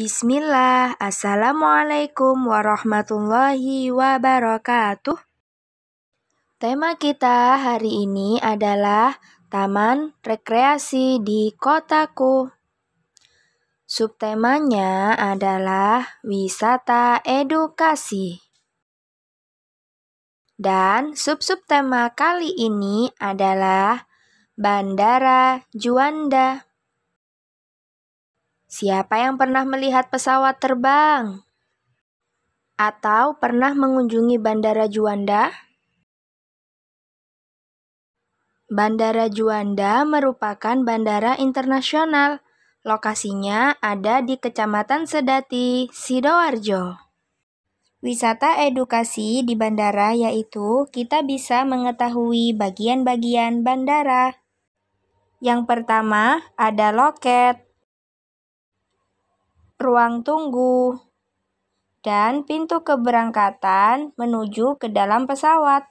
Bismillah, Assalamualaikum warahmatullahi wabarakatuh. Tema kita hari ini adalah Taman Rekreasi di Kotaku. Subtemanya adalah wisata edukasi. Dan sub-subtema kali ini adalah Bandara Juanda. Siapa yang pernah melihat pesawat terbang? Atau pernah mengunjungi Bandara Juanda? Bandara Juanda merupakan bandara internasional. Lokasinya ada di Kecamatan Sedati, Sidoarjo. Wisata edukasi di bandara yaitu kita bisa mengetahui bagian-bagian bandara. Yang pertama ada loket ruang tunggu, dan pintu keberangkatan menuju ke dalam pesawat.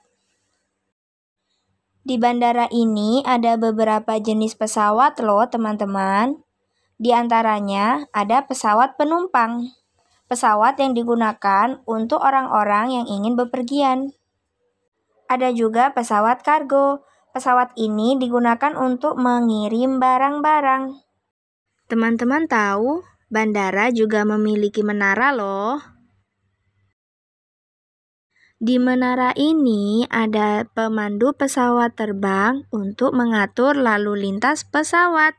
Di bandara ini ada beberapa jenis pesawat loh teman-teman. Di antaranya ada pesawat penumpang, pesawat yang digunakan untuk orang-orang yang ingin bepergian. Ada juga pesawat kargo. Pesawat ini digunakan untuk mengirim barang-barang. Teman-teman tahu Bandara juga memiliki menara loh. Di menara ini ada pemandu pesawat terbang untuk mengatur lalu lintas pesawat.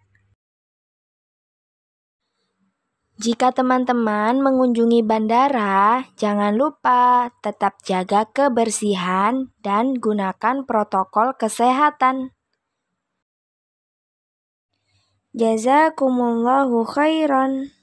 Jika teman-teman mengunjungi bandara, jangan lupa tetap jaga kebersihan dan gunakan protokol kesehatan. Jazakumullahu khairan.